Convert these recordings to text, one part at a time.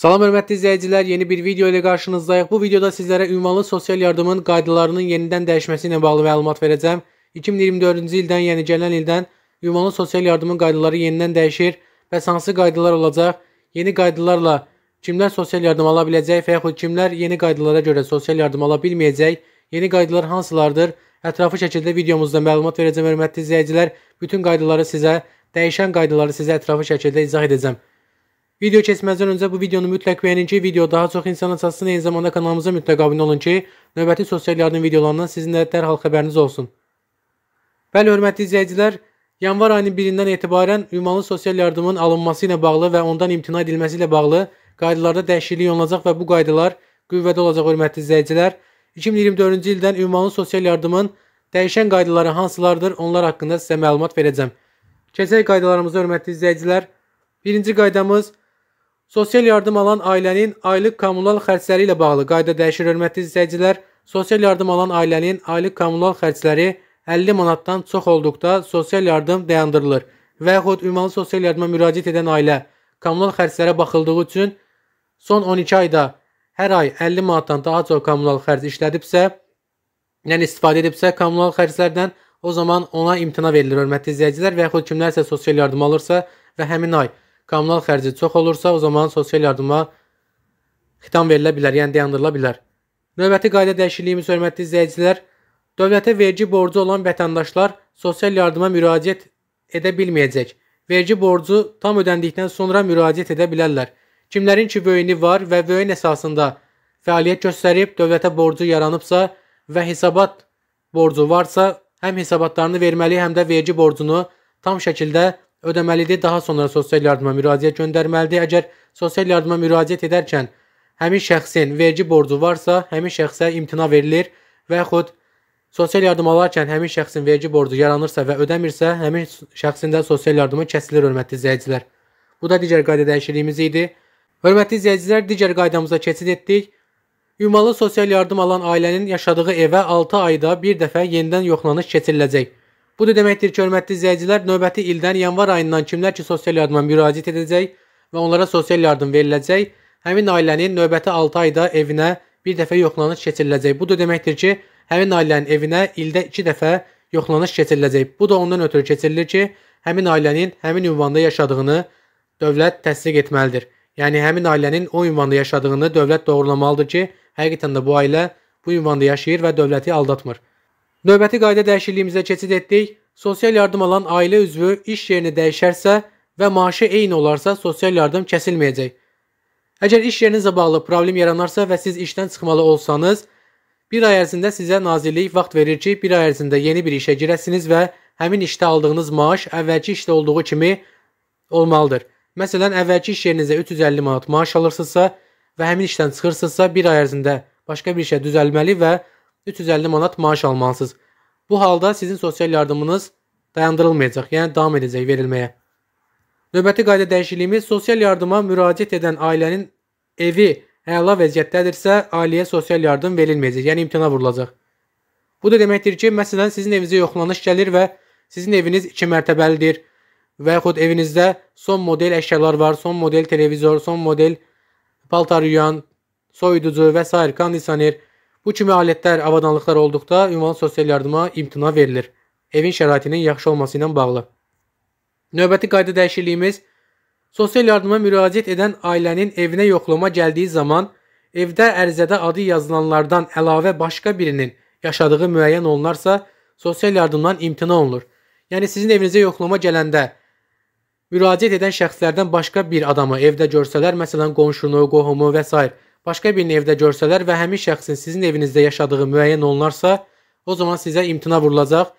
Salam hörmətli izləyicilər, yeni bir video ilə qarşınızdayıq. Bu videoda sizlərə ünvanlı sosial yardımın qaydalarının yenidən dəyişməsi ilə bağlı məlumat verəcəm. 2024-cü ildən, yəni gələn ildən ünvanlı sosial yardımın qaydaları yenidən dəyişir. Bəs hansı qaydalar olacaq? Yeni qaydalarla kimlər sosial yardım ala biləcək və yaxud kimlər yeni qaydalara görə sosial yardım ala bilməyəcək? Yeni qaydalar hansılardır? Ətrafı şəkildə videomuzda məlumat verəcəm hörmətli izləyicilər. Bütün qaydaları sizə, dəyişən qaydaları sizə ətrafı şəkildə izah edəcəm. Video keçməzdən öncə bu videonu mütləq bəğənin ki, video daha çox insana çatsın, eyni zamanda kanalımıza mütləq abunə olun ki, növbəti sosial yardım videolarından sizin də dərhal xəbəriniz olsun. Bəli, hörmətli izləyicilər, yanvar ayının birindən etibarən ümumi sosial yardımın alınması ilə bağlı və ondan imtina edilməsi ilə bağlı qaydalarda dəyişiklik olunacaq və bu qaydalar qüvvədə olacaq, hörmətli izləyicilər. 2024-cü ildən ümumi sosial yardımın dəyişən qaydaları hansılardır, onlar haqqında sizə məlumat verəcəm. Keçək qaydalarımıza, hörmətli izləyicilər. Birinci qaydamız – Sosial yardım alan ailənin aylıq kommunal xərcləri ilə bağlı qayda dəyişir, hörmətli izləyicilər. Sosial yardım alan ailənin aylıq kommunal xərcləri 50 manatdan çox olduqda sosial yardım dayandırılır və yaxud ümumi sosial yardıma müraciət edən ailə kommunal xərclərə baxıldığı üçün son 12 ayda hər ay 50 manatdan daha çox kommunal xərc işlədibsə, yəni istifadə edibsə kommunal xərclərdən o zaman ona imtina verilir, hörmətli izləyicilər və yaxud kimlərsə sosial yardım alırsa və həmin ay kommunal xərci çox olursa, o zaman sosial yardıma xitam verilə bilər, yəni dayandırıla bilər. Növbəti qayda dəyişikliyimiz hörmətli izləyicilər, dövlətə vergi borcu olan vətəndaşlar sosial yardıma müraciət edə bilməyəcək. Vergi borcu tam ödəndikdən sonra müraciət edə bilərlər. Kimlərin ki vöyni var və vöyn əsasında fəaliyyət göstərib dövlətə borcu yaranıbsa və hesabat borcu varsa, həm hesabatlarını verməli, həm də vergi borcunu tam şəkildə ödəməlidir, daha sonra sosial yardıma müraciət göndərməlidir. Əgər sosial yardıma müraciət edərkən həmin şəxsin vergi borcu varsa, həmin şəxsə imtina verilir və yaxud sosial yardım alarkən həmin şəxsin vergi borcu yaranırsa və ödəmirsə, həmin şəxsin də sosial yardımı kəsilir, hörmətli izləyicilər. Bu da digər qayda dəyişikliyimiz idi. Hörmətli izləyicilər, digər qaydamıza keçid etdik. Ümumi sosial yardım alan ailənin yaşadığı evə 6 ayda bir dəfə yenidən yoxlanış keçiriləcək. Bu da deməkdir ki, hörmətli izləyicilər, növbəti ildən yanvar ayından kimlər ki, sosial yardıma müraciət edəcək və onlara sosial yardım veriləcək, həmin ailənin növbəti 6 ayda evinə bir dəfə yoxlanış keçiriləcək. Bu da deməkdir ki, həmin ailənin evinə ildə 2 dəfə yoxlanış keçiriləcək. Bu da ondan ötürü keçirilir ki, həmin ailənin həmin ünvanda yaşadığını dövlət təsdiq etməlidir. Yəni həmin ailənin o ünvanda yaşadığını dövlət doğrulamalıdır ki, həqiqətən də bu ailə bu ünvanda yaşayır və dövləti aldatmır. Növbəti qayda dəyişikliyimizə keçid etdik. Sosial yardım alan ailə üzvü iş yerini dəyişərsə və maaşı eyni olarsa sosial yardım kəsilməyəcək. Əgər iş yerinizlə bağlı problem yaranarsa və siz işdən çıxmalı olsanız, bir ay ərzində sizə nazirlik vaxt verir ki, bir ay ərzində yeni bir işə girəsiniz və həmin işdə aldığınız maaş əvvəlki işdə olduğu kimi olmalıdır. Məsələn, əvvəlki iş yerinizə 350 manat maaş alırsınızsa və həmin işdən çıxırsınızsa, bir ay ərzində başqa bir işə düzəlməli və 350 manat maaş almalısınız. Bu halda sizin sosial yardımınız dayandırılmayacaq, yəni davam edəcək verilməyə. Növbəti qayda dəyişikliyimiz sosial yardıma müraciət edən ailənin evi əla vəziyyətdədirsə, ailəyə sosial yardım verilməyəcək, yəni imtina vurulacaq. Bu da deməkdir ki, məsələn sizin evinizə yoxlanış gəlir və sizin eviniz 2 mərtəbəlidir və yaxud evinizdə son model əşyalar var, son model televizor, son model paltar yuyan, soyuducu və s. kondisioner Bu kimi alətlər, avadanlıqlar olduqda ümumi sosial yardıma imtina verilir. Evin şəraitinin yaxşı olması ilə bağlı. Növbəti qayda dəyişikliyimiz sosial yardıma müraciət edən ailənin evinə yoxlama gəldiyi zaman evdə ərizədə adı yazılanlardan əlavə başqa birinin yaşadığı müəyyən olunarsa, sosial yardımdan imtina olunur. Yəni sizin evinizə yoxlama gələndə müraciət edən şəxslərdən başqa bir adamı evdə görsələr, məsələn qonşunu, qohumu və s başqa birini evdə görsələr və həmin şəxsin sizin evinizdə yaşadığı müəyyən olunarsa, o zaman sizə imtina vurulacaq.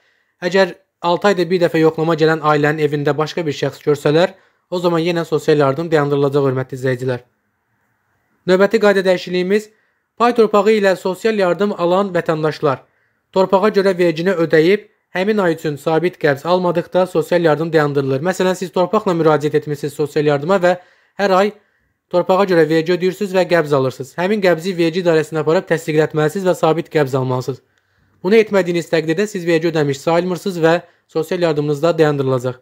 Əgər 6 ayda bir dəfə yoxlama gələn ailənin evində başqa bir şəxs görsələr, o zaman yenə sosial yardım dayandırılacaq hörmətli izləyicilər. Növbəti qayda dəyişikliyimiz pay torpağı ilə sosial yardım alan vətəndaşlar torpağa görə vergini ödəyib həmin ay üçün sabit qəbz almadıqda sosial yardım dayandırılır. Məsələn, siz torpaqla müraciət etmisiniz sosial yardıma və hər ay Torpağa görə vergi ödəyirsiniz və qəbz alırsınız. Həmin qəbzi vergi idarəsinə aparıb təsdiqlətməlisiniz və sabit qəbz almalısınız. Bunu etmədiyiniz təqdirdə siz vergi ödəmiş sayılmırsınız və sosial yardımınız da dayandırılacaq.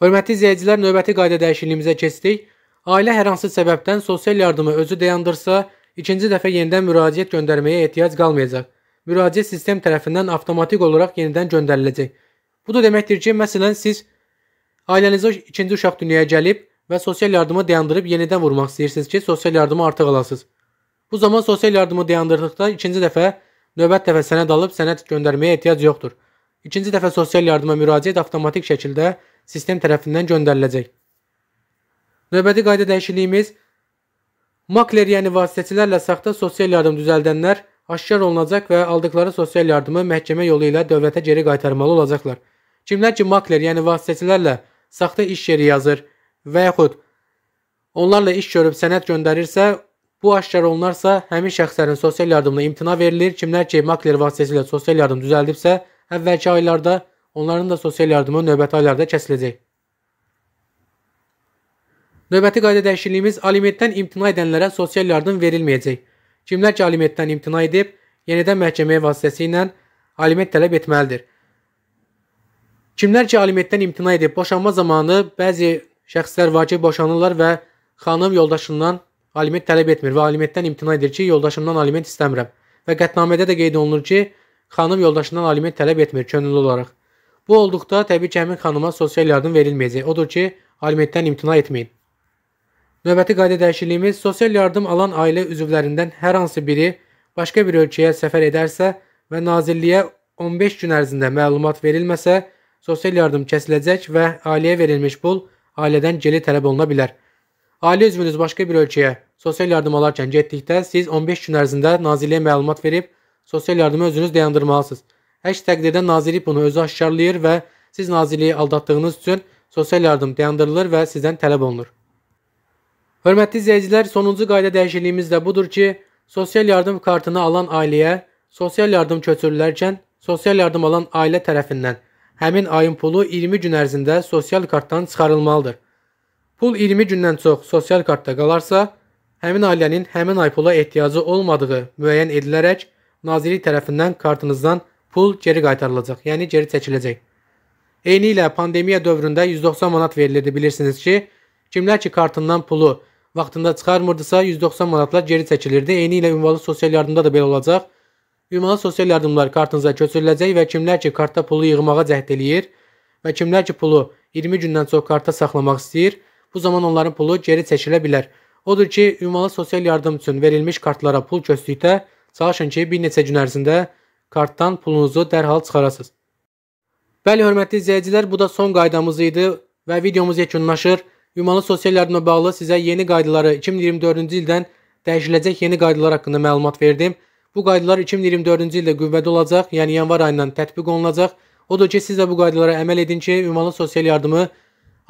Hörmətli izləyicilər, növbəti qayda dəyişikliyi keçdik. Ailə hər hansı səbəbdən sosial yardımı özü dayandırsa, ikinci dəfə yenidən müraciət göndərməyə ehtiyac qalmayacaq. Müraciət sistem tərəfindən avtomatik olaraq yenidən göndəriləcək. Bu da deməkdir ki, məsələn siz ailənizə ikinci uşaq dünyaya gəlib, və sosial yardımı dayandırıb yenidən vurmaq istəyirsiniz ki, sosial yardımı artıq alasınız. Bu zaman sosial yardımı dayandırdıqda ikinci dəfə növbət dəfə sənəd alıb sənəd göndərməyə ehtiyac yoxdur. İkinci dəfə sosial yardıma müraciət avtomatik şəkildə sistem tərəfindən göndəriləcək. Növbəti qayda dəyişikliyimiz makler, yəni vasitəçilərlə saxta sosial yardım düzəldənlər aşkar olunacaq və aldıqları sosial yardımı məhkəmə yolu ilə dövlətə geri qaytarmalı olacaqlar. Kimlər ki makler, yəni vasitəçilərlə saxta iş yeri yazır, və yaxud onlarla iş görüb sənəd göndərirsə, bu aşkar olunarsa, həmin şəxslərin sosial yardımına imtina verilir. Kimlər ki, makler vasitəsilə sosial yardım düzəldibsə, əvvəlki aylarda onların da sosial yardımı növbəti aylarda kəsiləcək. Növbəti qayda dəyişikliyimiz alimentdən imtina edənlərə sosial yardım verilməyəcək. Kimlər ki, alimentdən imtina edib, yenidən məhkəməyə vasitəsi ilə aliment tələb etməlidir. Kimlər ki, alimentdən imtina edib boşanma zamanı bəzi şəxslər vacib boşanırlar və xanım yoldaşından aliment tələb etmir və alimentdən imtina edir ki, yoldaşımdan aliment istəmirəm. Və qətnamədə də qeyd olunur ki, xanım yoldaşından aliment tələb etmir könüllü olaraq. Bu olduqda təbii ki, həmin xanıma sosial yardım verilməyəcək. Odur ki, alimentdən imtina etməyin. Növbəti qayda dəyişikliyimiz sosial yardım alan ailə üzvlərindən hər hansı biri başqa bir ölkəyə səfər edərsə və nazirliyə 15 gün ərzində məlumat verilməsə, sosial yardım kəsiləcək və ailəyə verilmiş pul ailədən geri tələb oluna bilər. Ailə üzvünüz başqa bir ölkəyə sosial yardım alarkən getdikdə siz 15 gün ərzində nazirliyə məlumat verib sosial yardımı özünüz dayandırmalısınız. Əks təqdirdə nazirlik bunu özü aşkarlayır və siz nazirliyi aldatdığınız üçün sosial yardım dayandırılır və sizdən tələb olunur. Hörmətli izləyicilər, sonuncu qayda dəyişikliyimiz də budur ki, sosial yardım kartını alan ailəyə sosial yardım köçürülərkən sosial yardım alan ailə tərəfindən həmin ayın pulu 20 gün ərzində sosial kartdan çıxarılmalıdır. Pul 20 gündən çox sosial kartda qalarsa, həmin ailənin həmin ay pula ehtiyacı olmadığı müəyyən edilərək nazirlik tərəfindən kartınızdan pul geri qaytarılacaq, yəni geri çəkiləcək. Eyni ilə pandemiya dövründə 190 manat verilirdi bilirsiniz ki, kimlər ki kartından pulu vaxtında çıxarmırdısa 190 manatla geri çəkilirdi. Eyni ilə ünvallı sosial yardımda da belə olacaq ümumi sosial yardımlar kartınıza köçürüləcək və kimlər ki, kartda pulu yığmağa cəhd eləyir və kimlər ki, pulu 20 gündən çox kartda saxlamaq istəyir, bu zaman onların pulu geri çəkilə bilər. Odur ki, ümumi sosial yardım üçün verilmiş kartlara pul köçdükdə çalışın ki, bir neçə gün ərzində kartdan pulunuzu dərhal çıxarasınız. Bəli, hörmətli izləyicilər, bu da son qaydamız idi və videomuz yekunlaşır. Ümumi sosial yardımla bağlı sizə yeni qaydaları 2024-cü ildən dəyişiləcək yeni qaydalar haqqında məlumat verdim. Bu qaydalar 2024-cü ildə qüvvədə olacaq, yəni yanvar ayından tətbiq olunacaq. Odur ki, siz də bu qaydalara əməl edin ki, ünvanlı sosial yardımı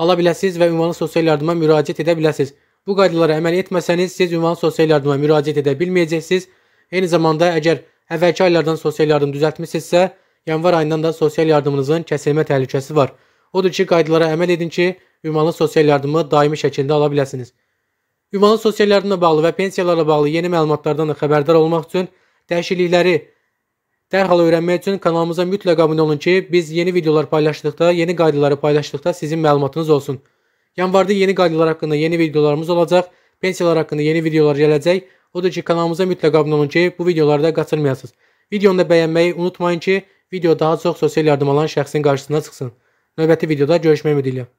ala biləsiniz və ünvanlı sosial yardıma müraciət edə biləsiniz. Bu qaydalara əməl etməsəniz, siz ünvanlı sosial yardıma müraciət edə bilməyəcəksiniz. Eyni zamanda əgər əvvəlki aylardan sosial yardım düzəltmisinizsə, yanvar ayından da sosial yardımınızın kəsilmə təhlükəsi var. Odur ki, qaydalara əməl edin ki, ünvanlı sosial yardımı daimi şəkildə ala biləsiniz. Ünvanlı sosial yardımla bağlı və pensiyalarla bağlı yeni məlumatlardan da xəbərdar olmaq üçün Dəyişiklikləri dərhal öyrənmək üçün kanalımıza mütləq abunə olun ki, biz yeni videolar paylaşdıqda, yeni qaydaları paylaşdıqda sizin məlumatınız olsun. Yanvarda yeni qaydalar haqqında yeni videolarımız olacaq, pensiyalar haqqında yeni videolar gələcək. Odur ki, kanalımıza mütləq abunə olun ki, bu videoları da qaçırmayasınız. Videonu da bəyənməyi unutmayın ki, video daha çox sosial yardım alan şəxsin qarşısına çıxsın. Növbəti videoda görüşmək ümidi ilə.